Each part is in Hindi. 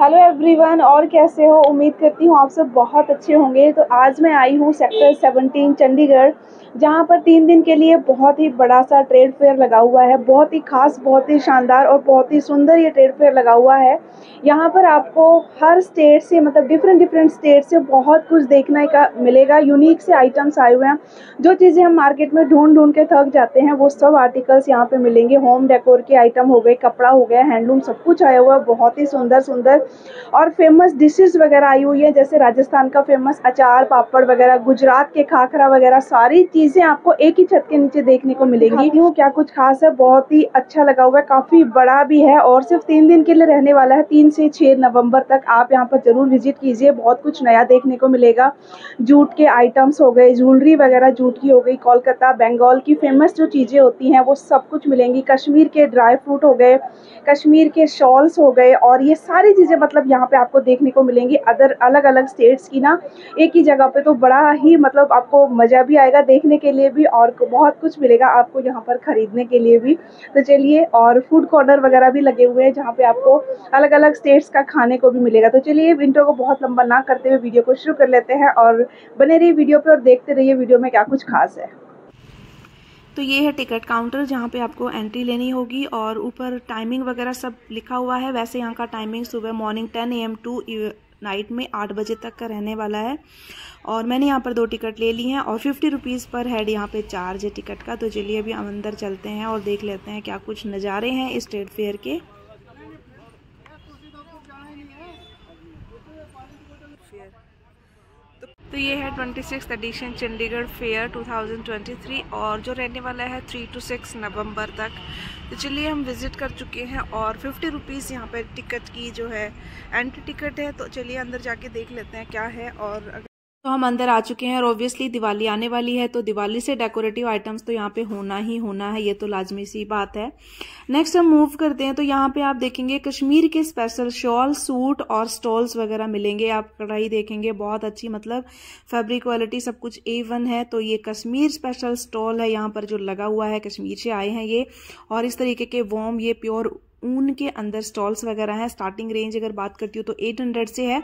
हेलो एवरीवन और कैसे हो उम्मीद करती हूँ आप सब बहुत अच्छे होंगे तो आज मैं आई हूँ सेक्टर 17 चंडीगढ़ जहाँ पर तीन दिन के लिए बहुत ही बड़ा सा ट्रेड फेयर लगा हुआ है बहुत ही खास बहुत ही शानदार और बहुत ही सुंदर ये ट्रेड फेयर लगा हुआ है यहाँ पर आपको हर स्टेट से मतलब डिफरेंट डिफरेंट स्टेट से बहुत कुछ देखने का मिलेगा यूनिक से आइटम्स आए हुए हैं जो चीज़ें हम मार्केट में ढूंढ ढूंढ के थक जाते हैं वो सब आर्टिकल्स यहाँ पे मिलेंगे होम डेकोर के आइटम हो गए कपड़ा हो गया हैंडलूम सब कुछ आया हुआ है बहुत ही सुंदर सुंदर और फेमस डिशेज वगैरह आई हुई है जैसे राजस्थान का फेमस अचार पापड़ वगैरह गुजरात के खाखरा वगैरह सारी चीज़ चीज़ें आपको एक ही छत के नीचे देखने को मिलेंगी हूँ क्या कुछ खास है बहुत ही अच्छा लगा हुआ है काफ़ी बड़ा भी है और सिर्फ तीन दिन के लिए रहने वाला है तीन से छः नवंबर तक आप यहाँ पर ज़रूर विजिट कीजिए बहुत कुछ नया देखने को मिलेगा जूट के आइटम्स हो गए ज्वेलरी वगैरह जूट की हो गई कोलकाता बंगाल की फेमस जो चीज़ें होती हैं वो सब कुछ मिलेंगी कश्मीर के ड्राई फ्रूट हो गए कश्मीर के शॉल्स हो गए और ये सारी चीज़ें मतलब यहाँ पे आपको देखने को मिलेंगी अदर अलग अलग स्टेट्स की ना एक ही जगह पे तो बड़ा ही मतलब आपको मज़ा भी आएगा देखने देखने के लिए भी और बहुत कुछ मिलेगा आपको यहाँ पर ख़रीदने के लिए भी तो चलिए और फूड कॉर्नर वगैरह भी लगे हुए हैं जहाँ पे आपको अलग अलग स्टेट्स का खाने को भी मिलेगा तो चलिए विंटो को बहुत लंबा ना करते हुए वीडियो को शुरू कर लेते हैं और बने रहिए वीडियो पर और देखते रहिए वीडियो में क्या कुछ खास है तो ये है टिकट काउंटर जहाँ पे आपको एंट्री लेनी होगी और ऊपर टाइमिंग वगैरह सब लिखा हुआ है वैसे यहाँ का टाइमिंग सुबह मॉर्निंग 10 एम टू नाइट में आठ बजे तक का रहने वाला है और मैंने यहाँ पर दो टिकट ले ली हैं और फिफ्टी रुपीज़ पर हेड यहाँ पे चार्ज है टिकट का तो चलिए अभी हम अंदर चलते हैं और देख लेते हैं क्या कुछ नज़ारे हैं इस ट्रेड फेयर के तो ये है twenty six edition Chandigarh fair 2023 और जो रहने वाला है थ्री टू सिक्स नवंबर तक तो चलिए हम विज़िट कर चुके हैं और फिफ्टी रुपीज़ यहाँ पर टिकट की जो है एंट्री टिकट है तो चलिए अंदर जाके देख लेते हैं क्या है और तो हम अंदर आ चुके हैं और ऑब्वियसली दिवाली आने वाली है तो दिवाली से डेकोरेटिव आइटम्स तो यहाँ पे होना ही होना है ये तो लाजमी सी बात है नेक्स्ट हम मूव करते हैं तो यहाँ पे आप देखेंगे कश्मीर के स्पेशल शॉल सूट और स्टॉल्स वगैरह मिलेंगे आप कढ़ाई देखेंगे बहुत अच्छी मतलब फैब्रिक क्वालिटी सब कुछ ए वन है तो ये कश्मीर स्पेशल स्टॉल है यहाँ पर जो लगा हुआ है कश्मीर से आए हैं ये और इस तरीके के वॉम ये प्योर ऊन के अंदर स्टॉल्स वगैरह हैं स्टार्टिंग रेंज अगर बात करती हूँ तो 800 से है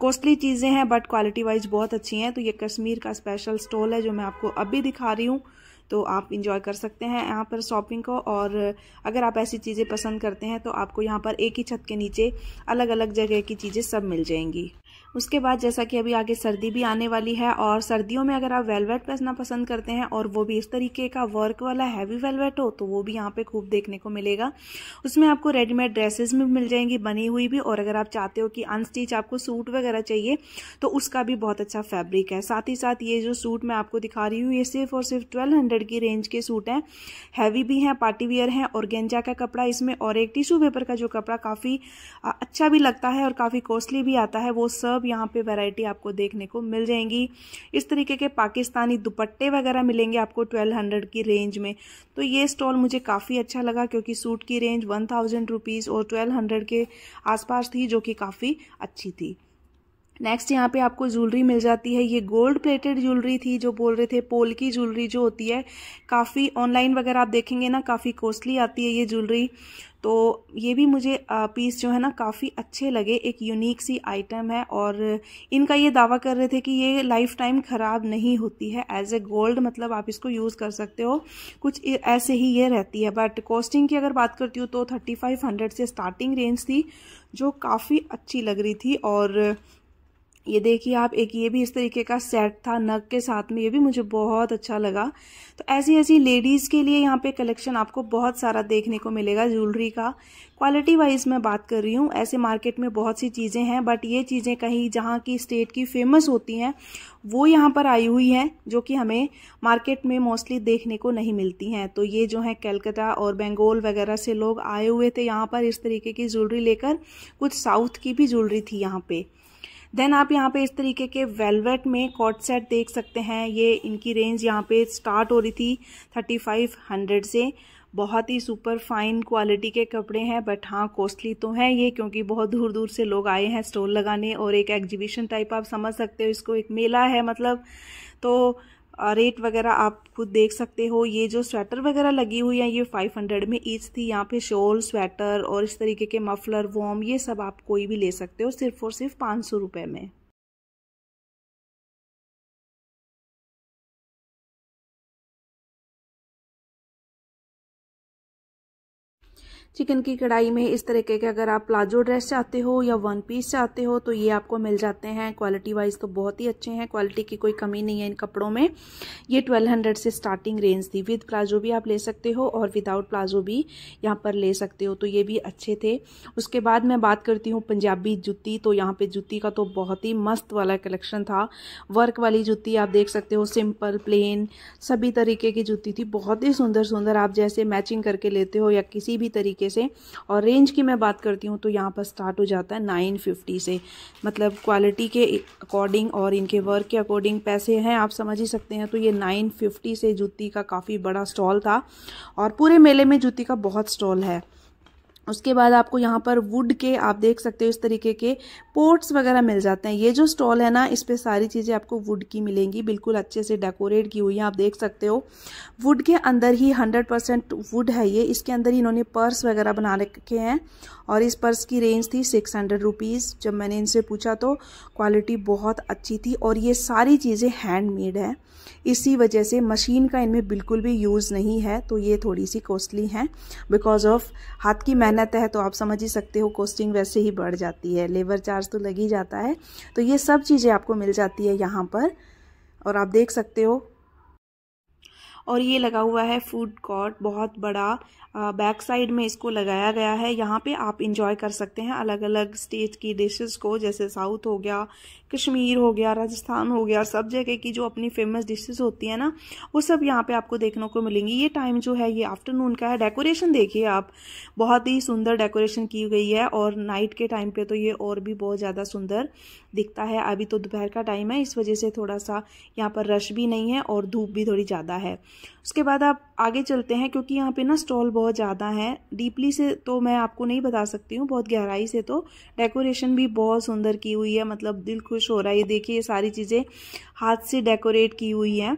कॉस्टली चीज़ें हैं बट क्वालिटी वाइज बहुत अच्छी हैं तो ये कश्मीर का स्पेशल स्टॉल है जो मैं आपको अभी दिखा रही हूँ तो आप इंजॉय कर सकते हैं यहाँ पर शॉपिंग को और अगर आप ऐसी चीज़ें पसंद करते हैं तो आपको यहाँ पर एक ही छत के नीचे अलग अलग जगह की चीज़ें सब मिल जाएंगी उसके बाद जैसा कि अभी आगे सर्दी भी आने वाली है और सर्दियों में अगर आप वेलवेट पहनना पसंद करते हैं और वो भी इस तरीके का वर्क वाला हैवी वेलवेट हो तो वो भी यहाँ पे खूब देखने को मिलेगा उसमें आपको रेडीमेड ड्रेसेस भी मिल जाएंगी बनी हुई भी और अगर आप चाहते हो कि अनस्टिच आपको सूट वगैरह चाहिए तो उसका भी बहुत अच्छा फैब्रिक है साथ ही साथ ये जो सूट मैं आपको दिखा रही हूँ ये सिर्फ और सिर्फ ट्वेल्व की रेंज के सूट हैं हैवी भी हैं पार्टी वियर हैं और गेंजा का कपड़ा इसमें और एक टिशू पेपर का जो कपड़ा काफ़ी अच्छा भी लगता है और काफ़ी कॉस्टली भी आता है वो सब सब यहाँ पे वैरायटी आपको देखने को मिल जाएंगी इस तरीके के पाकिस्तानी दुपट्टे वगैरह मिलेंगे आपको ट्वेल्व हंड्रेड की रेंज में तो ये स्टॉल मुझे काफ़ी अच्छा लगा क्योंकि सूट की रेंज वन थाउजेंड रुपीज़ और ट्वेल्व हंड्रेड के आसपास थी जो कि काफ़ी अच्छी थी नेक्स्ट यहाँ पे आपको ज्वेलरी मिल जाती है ये गोल्ड प्लेटेड ज्वेलरी थी जो बोल रहे थे पोल की ज्वेलरी जो होती है काफ़ी ऑनलाइन वगैरह आप देखेंगे ना काफ़ी कॉस्टली आती है ये ज्वेलरी तो ये भी मुझे पीस जो है ना काफ़ी अच्छे लगे एक यूनिक सी आइटम है और इनका ये दावा कर रहे थे कि ये लाइफ टाइम ख़राब नहीं होती है एज ए गोल्ड मतलब आप इसको यूज़ कर सकते हो कुछ ऐसे ही ये रहती है बट कॉस्टिंग की अगर बात करती हूँ तो थर्टी फाइव हंड्रेड से स्टार्टिंग रेंज थी जो काफ़ी अच्छी लग रही थी और ये देखिए आप एक ये भी इस तरीके का सेट था नग के साथ में ये भी मुझे बहुत अच्छा लगा तो ऐसी ऐसी लेडीज़ के लिए यहाँ पे कलेक्शन आपको बहुत सारा देखने को मिलेगा ज्वेलरी का क्वालिटी वाइज मैं बात कर रही हूँ ऐसे मार्केट में बहुत सी चीज़ें हैं बट ये चीज़ें कहीं जहाँ की स्टेट की फेमस होती हैं वो यहाँ पर आई हुई हैं जो कि हमें मार्केट में मोस्टली देखने को नहीं मिलती हैं तो ये जो है कलकत्ता और बंगाल वगैरह से लोग आए हुए थे यहाँ पर इस तरीके की ज्वेलरी लेकर कुछ साउथ की भी ज्वेलरी थी यहाँ पर देन आप यहाँ पे इस तरीके के वेलवेट में कॉट सेट देख सकते हैं ये इनकी रेंज यहाँ पे स्टार्ट हो रही थी थर्टी फाइव हंड्रेड से बहुत ही सुपर फाइन क्वालिटी के कपड़े हैं बट हाँ कॉस्टली तो हैं ये क्योंकि बहुत दूर दूर से लोग आए हैं स्टॉल लगाने और एक एग्जीबिशन टाइप आप समझ सकते हो इसको एक मेला है मतलब तो रेट वगैरह आप खुद देख सकते हो ये जो स्वेटर वगैरह लगी हुई है ये 500 में ईच थी यहाँ पे शॉल स्वेटर और इस तरीके के मफलर वॉम ये सब आप कोई भी ले सकते हो सिर्फ और सिर्फ पाँच सौ रुपये में चिकन की कढ़ाई में इस तरीके के अगर आप प्लाजो ड्रेस चाहते हो या वन पीस चाहते हो तो ये आपको मिल जाते हैं क्वालिटी वाइज तो बहुत ही अच्छे हैं क्वालिटी की कोई कमी नहीं है इन कपड़ों में ये ट्वेल्व हंड्रेड से स्टार्टिंग रेंज थी विद प्लाजो भी आप ले सकते हो और विदाउट प्लाजो भी यहाँ पर ले सकते हो तो ये भी अच्छे थे उसके बाद मैं बात करती हूँ पंजाबी जुत्ती तो यहाँ पर जुत्ती का तो बहुत ही मस्त वाला कलेक्शन था वर्क वाली जुत्ती आप देख सकते हो सिंपल प्लेन सभी तरीके की जुत्ती थी बहुत ही सुंदर सुंदर आप जैसे मैचिंग करके लेते हो या किसी भी तरीके तरीके से और रेंज की मैं बात करती हूँ तो यहाँ पर स्टार्ट हो जाता है नाइन फिफ्टी से मतलब क्वालिटी के अकॉर्डिंग और इनके वर्क के अकॉर्डिंग पैसे हैं आप समझ ही सकते हैं तो ये नाइन फिफ्टी से जूती का काफ़ी बड़ा स्टॉल था और पूरे मेले में जूती का बहुत स्टॉल है उसके बाद आपको यहाँ पर वुड के आप देख सकते हो इस तरीके के पोर्ट्स वगैरह मिल जाते हैं ये जो स्टॉल है ना इस पर सारी चीज़ें आपको वुड की मिलेंगी बिल्कुल अच्छे से डेकोरेट की हुई है आप देख सकते हो वुड के अंदर ही 100 परसेंट वुड है ये इसके अंदर ही इन्होंने पर्स वगैरह बना रखे हैं और इस पर्स की रेंज थी सिक्स हंड्रेड रुपीज़ जब मैंने इनसे पूछा तो क्वालिटी बहुत अच्छी थी और ये सारी चीज़ें हैंडमेड है इसी वजह से मशीन का इनमें बिल्कुल भी यूज़ नहीं है तो ये थोड़ी सी कॉस्टली हैं बिकॉज ऑफ हाथ की मेहनत है तो आप समझ ही सकते हो कॉस्टिंग वैसे ही बढ़ जाती है लेबर चार्ज तो लग ही जाता है तो ये सब चीज़ें आपको मिल जाती है यहाँ पर और आप देख सकते हो और ये लगा हुआ है फूड कोर्ट बहुत बड़ा बैक साइड में इसको लगाया गया है यहाँ पे आप इंजॉय कर सकते हैं अलग अलग स्टेट की डिशेस को जैसे साउथ हो गया कश्मीर हो गया राजस्थान हो गया सब जगह की जो अपनी फेमस डिशेस होती है ना वो सब यहाँ पे आपको देखने को मिलेंगी ये टाइम जो है ये आफ्टरनून का है डेकोरेशन देखिए आप बहुत ही सुंदर डेकोरेशन की गई है और नाइट के टाइम पे तो ये और भी बहुत ज़्यादा सुंदर दिखता है अभी तो दोपहर का टाइम है इस वजह से थोड़ा सा यहाँ पर रश भी नहीं है और धूप भी थोड़ी ज़्यादा है उसके बाद आप आगे चलते हैं क्योंकि यहाँ पे ना स्टॉल बहुत ज़्यादा है डीपली से तो मैं आपको नहीं बता सकती हूँ बहुत गहराई से तो डेकोरेशन भी बहुत सुंदर की हुई है मतलब दिल खुश हो रहा है ये देखिए ये सारी चीज़ें हाथ से डेकोरेट की हुई हैं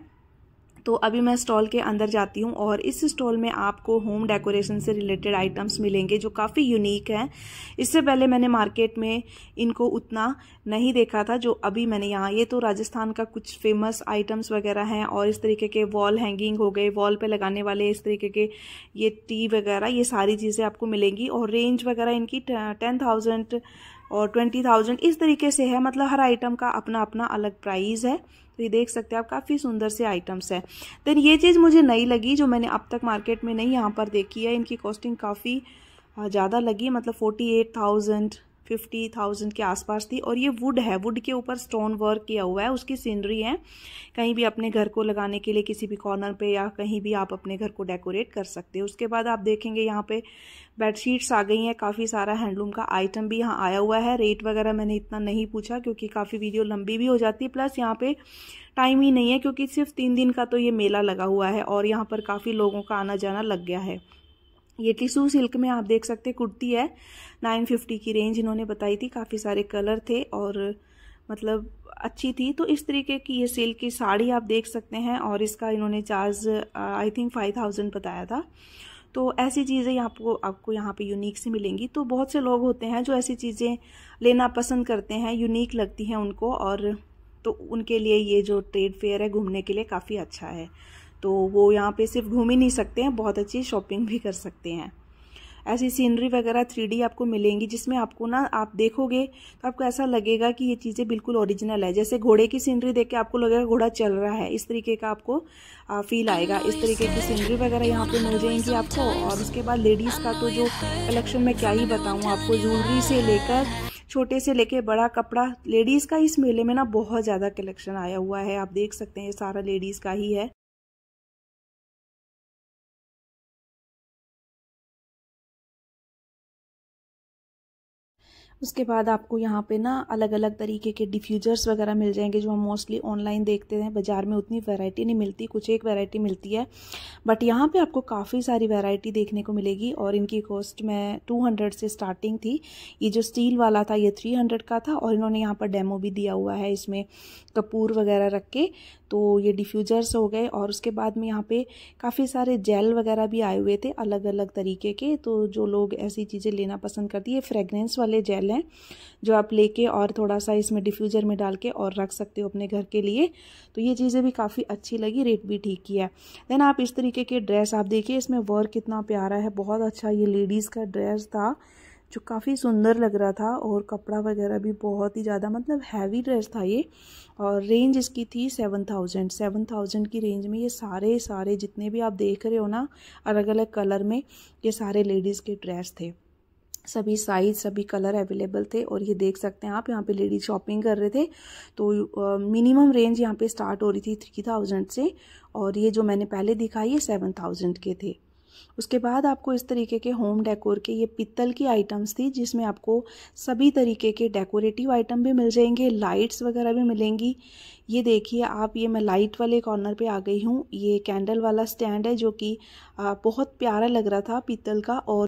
तो अभी मैं स्टॉल के अंदर जाती हूँ और इस स्टॉल में आपको होम डेकोरेशन से रिलेटेड आइटम्स मिलेंगे जो काफ़ी यूनिक हैं इससे पहले मैंने मार्केट में इनको उतना नहीं देखा था जो अभी मैंने यहाँ ये तो राजस्थान का कुछ फेमस आइटम्स वगैरह हैं और इस तरीके के वॉल हैंगिंग हो गए वॉल पर लगाने वाले इस तरीके के ये टी वगैरह ये सारी चीज़ें आपको मिलेंगी और रेंज वगैरह इनकी टेन थाउजेंड और ट्वेंटी थाउजेंड इस तरीके से है मतलब हर आइटम का अपना अपना अलग प्राइस है तो ये देख सकते हैं आप काफ़ी सुंदर से आइटम्स हैं देन ये चीज़ मुझे नई लगी जो मैंने अब तक मार्केट में नहीं यहाँ पर देखी है इनकी कॉस्टिंग काफ़ी ज़्यादा लगी मतलब forty eight thousand fifty thousand के आसपास थी और ये वुड है वुड के ऊपर स्टोन वर्क किया हुआ है उसकी सीनरी है कहीं भी अपने घर को लगाने के लिए किसी भी कॉर्नर पे या कहीं भी आप अपने घर को डेकोरेट कर सकते हैं उसके बाद आप देखेंगे यहाँ पे बेडशीट्स आ गई हैं काफ़ी सारा हैंडलूम का आइटम भी यहाँ आया हुआ है रेट वगैरह मैंने इतना नहीं पूछा क्योंकि काफ़ी वीडियो लंबी भी हो जाती है प्लस यहाँ पर टाइम ही नहीं है क्योंकि सिर्फ तीन दिन का तो ये मेला लगा हुआ है और यहाँ पर काफ़ी लोगों का आना जाना लग गया है ये टिशू सिल्क में आप देख सकते हैं कुर्ती है 950 की रेंज इन्होंने बताई थी काफ़ी सारे कलर थे और मतलब अच्छी थी तो इस तरीके की ये सिल्क की साड़ी आप देख सकते हैं और इसका इन्होंने charge I think five thousand बताया था तो ऐसी चीज़ें आपको आपको यहाँ पे यूनिक से मिलेंगी तो बहुत से लोग होते हैं जो ऐसी चीज़ें लेना पसंद करते हैं यूनिक लगती हैं उनको और तो उनके लिए ये जो ट्रेड फेयर है घूमने के लिए काफ़ी अच्छा है तो वो यहाँ पे सिर्फ घूम ही नहीं सकते हैं बहुत अच्छी शॉपिंग भी कर सकते हैं ऐसी सीनरी वगैरह थ्री आपको मिलेंगी जिसमें आपको ना आप देखोगे तो आपको ऐसा लगेगा कि ये चीज़ें बिल्कुल ओरिजिनल है जैसे घोड़े की सीनरी देख के आपको लगेगा घोड़ा चल रहा है इस तरीके का आपको आ, फील आएगा इस तरीके की सीनरी वगैरह यहाँ पे मिल जाएंगी आपको और उसके बाद लेडीज़ का तो जो कलेक्शन में क्या ही बताऊँ आपको ज्वेलरी से लेकर छोटे से लेके बड़ा कपड़ा लेडीज़ का इस मेले में ना बहुत ज़्यादा कलेक्शन आया हुआ है आप देख सकते हैं सारा लेडीज़ का ही है उसके बाद आपको यहाँ पे ना अलग अलग तरीके के डिफ्यूजर्स वगैरह मिल जाएंगे जो हम मोस्टली ऑनलाइन देखते हैं बाज़ार में उतनी वैरायटी नहीं मिलती कुछ एक वैरायटी मिलती है बट यहाँ पे आपको काफ़ी सारी वैरायटी देखने को मिलेगी और इनकी कॉस्ट में 200 से स्टार्टिंग थी ये जो स्टील वाला था ये 300 का था और इन्होंने यहाँ पर डेमो भी दिया हुआ है इसमें कपूर वगैरह रख के तो ये डिफ्यूजर्स हो गए और उसके बाद में यहाँ पे काफ़ी सारे जेल वगैरह भी आए हुए थे अलग अलग तरीके के तो जो लोग ऐसी चीज़ें लेना पसंद करती है फ्रेगरेंस वाले जेल है जो आप लेके और थोड़ा सा इसमें डिफ्यूज़र में डाल के और रख सकते हो अपने घर के लिए तो ये चीज़ें भी काफ़ी अच्छी लगी रेट भी ठीक ही है देन आप इस तरीके के ड्रेस आप देखिए इसमें वर्क कितना प्यारा है बहुत अच्छा ये लेडीज़ का ड्रेस था जो काफ़ी सुंदर लग रहा था और कपड़ा वगैरह भी बहुत ही ज़्यादा मतलब हैवी ड्रेस था ये और रेंज इसकी थी सेवन थाउजेंड सेवन थाउजेंड की रेंज में ये सारे सारे जितने भी आप देख रहे हो ना अलग अलग कलर में ये सारे लेडीज़ के ड्रेस थे सभी साइज सभी कलर अवेलेबल थे और ये देख सकते हैं आप यहाँ पे लेडीज शॉपिंग कर रहे थे तो मिनिमम रेंज यहाँ पे स्टार्ट हो रही थी थ्री थाउजेंड से और ये जो मैंने पहले दिखाई ये सेवन थाउजेंड के थे उसके बाद आपको इस तरीके के होम डेकोर के ये पित्तल की आइटम्स थी जिसमें आपको सभी तरीके के डेकोरेटिव आइटम भी मिल जाएंगे लाइट्स वगैरह भी मिलेंगी ये देखिए आप ये मैं लाइट वाले कॉर्नर पे आ गई हूँ ये कैंडल वाला स्टैंड है जो कि बहुत प्यारा लग रहा था पित्तल का और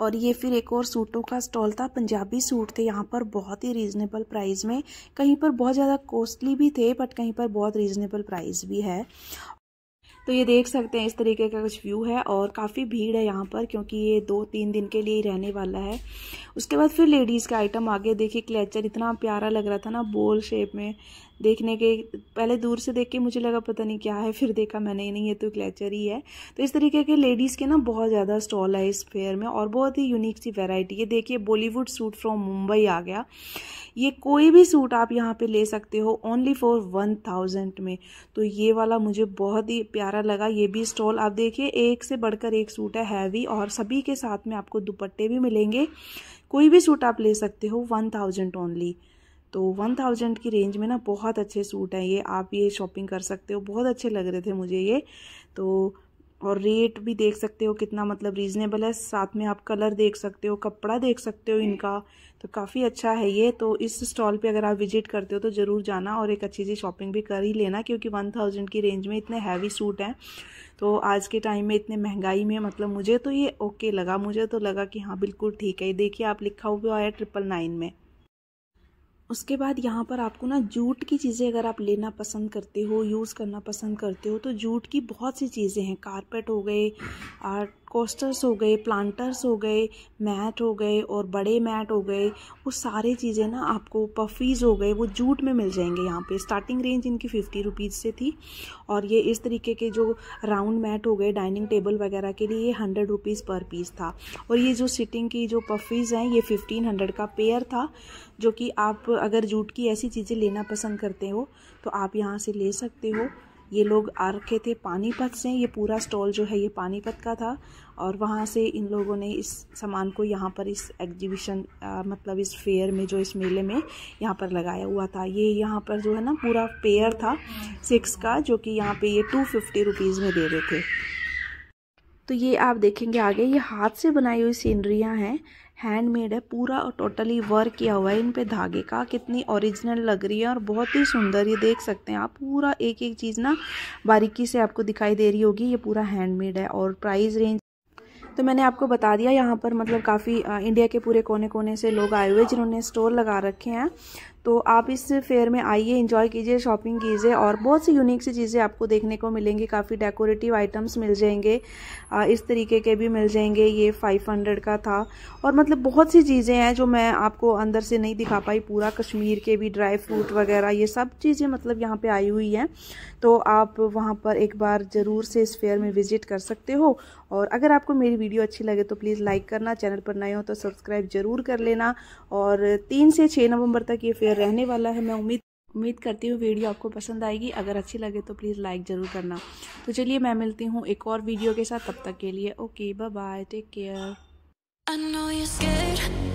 और ये फिर एक और सूटों का स्टॉल था पंजाबी सूट थे यहाँ पर बहुत ही रीज़नेबल प्राइस में कहीं पर बहुत ज़्यादा कॉस्टली भी थे बट कहीं पर बहुत रीज़नेबल प्राइस भी है तो ये देख सकते हैं इस तरीके का कुछ व्यू है और काफ़ी भीड़ है यहाँ पर क्योंकि ये दो तीन दिन के लिए ही रहने वाला है उसके बाद फिर लेडीज़ का आइटम आगे देखिए क्लेचर इतना प्यारा लग रहा था ना बोल शेप में देखने के पहले दूर से देख के मुझे लगा पता नहीं क्या है फिर देखा मैंने नहीं ये तो ग्लेचर ही है तो इस तरीके के लेडीज़ के ना बहुत ज़्यादा स्टॉल है इस फेयर में और बहुत ही यूनिक सी वेराइटी ये देखिए बॉलीवुड सूट फ्रॉम मुंबई आ गया ये कोई भी सूट आप यहाँ पे ले सकते हो ओनली फॉर वन थाउजेंड में तो ये वाला मुझे बहुत ही प्यारा लगा ये भी स्टॉल आप देखिए एक से बढ़कर एक सूट है हैवी और सभी के साथ में आपको दुपट्टे भी मिलेंगे कोई भी सूट आप ले सकते हो वन थाउजेंड ओनली तो वन थाउजेंड की रेंज में ना बहुत अच्छे सूट हैं ये आप ये शॉपिंग कर सकते हो बहुत अच्छे लग रहे थे मुझे ये तो और रेट भी देख सकते हो कितना मतलब रीज़नेबल है साथ में आप कलर देख सकते हो कपड़ा देख सकते हो इनका तो काफ़ी अच्छा है ये तो इस स्टॉल पे अगर आप विजिट करते हो तो ज़रूर जाना और एक अच्छी सी शॉपिंग भी कर ही लेना क्योंकि वन थाउजेंड की रेंज में इतने हैवी सूट हैं तो आज के टाइम में इतने महंगाई में मतलब मुझे तो ये ओके लगा मुझे तो लगा कि हाँ बिल्कुल ठीक है देखिए आप लिखा हुआ है ट्रिपल नाइन में उसके बाद यहाँ पर आपको ना जूट की चीज़ें अगर आप लेना पसंद करते हो यूज़ करना पसंद करते हो तो जूट की बहुत सी चीज़ें हैं कारपेट हो गए और कोस्टर्स हो गए प्लांटर्स हो गए मैट हो गए और बड़े मैट हो गए वो सारे चीज़ें ना आपको पफीज़ हो गए वो जूट में मिल जाएंगे यहाँ पे स्टार्टिंग रेंज इनकी फिफ्टी रुपीज़ से थी और ये इस तरीके के जो राउंड मैट हो गए डाइनिंग टेबल वगैरह के लिए ये हंड्रेड रुपीज़ पर पीस था और ये जो सिटिंग की जो पफीज़ हैं ये फिफ्टीन हंड्रेड का पेयर था जो कि आप अगर जूट की ऐसी चीज़ें लेना पसंद करते हो तो आप यहाँ से ले सकते हो ये लोग आ रखे थे पानीपत से ये पूरा स्टॉल जो है ये पानीपत का था और वहाँ से इन लोगों ने इस सामान को यहाँ पर इस एग्जीबिशन मतलब इस फेयर में जो इस मेले में यहाँ पर लगाया हुआ था ये यहाँ पर जो है ना पूरा पेयर था सिक्स का जो कि यहाँ पे ये टू फिफ्टी रुपीज़ में दे रहे थे तो ये आप देखेंगे आगे ये हाथ से बनाई हुई सीनरियाँ हैं हैंडमेड है पूरा और टोटली वर्क किया हुआ है इन पे धागे का कितनी ओरिजिनल लग रही है और बहुत ही सुंदर ये देख सकते हैं आप पूरा एक एक चीज़ ना बारीकी से आपको दिखाई दे रही होगी ये पूरा हैंडमेड है और प्राइस रेंज तो मैंने आपको बता दिया यहाँ पर मतलब काफ़ी इंडिया के पूरे कोने कोने से लोग आए हुए जिन्होंने स्टोर लगा रखे हैं तो आप इस फेयर में आइए इंजॉय कीजिए शॉपिंग कीजिए और बहुत सी यूनिक सी चीज़ें आपको देखने को मिलेंगी काफ़ी डेकोरेटिव आइटम्स मिल जाएंगे इस तरीके के भी मिल जाएंगे ये 500 का था और मतलब बहुत सी चीज़ें हैं जो मैं आपको अंदर से नहीं दिखा पाई पूरा कश्मीर के भी ड्राई फ्रूट वगैरह ये सब चीज़ें मतलब यहाँ पर आई हुई हैं तो आप वहाँ पर एक बार ज़रूर से इस फेयर में विजिट कर सकते हो और अगर आपको मेरी वीडियो अच्छी लगे तो प्लीज़ लाइक करना चैनल पर नए हो तो सब्सक्राइब ज़रूर कर लेना और तीन से छः नवंबर तक ये फेयर रहने वाला है मैं उम्मीद उम्मीद करती हूँ वीडियो आपको पसंद आएगी अगर अच्छी लगे तो प्लीज़ लाइक ज़रूर करना तो चलिए मैं मिलती हूँ एक और वीडियो के साथ तब तक के लिए ओके बाय टेक केयर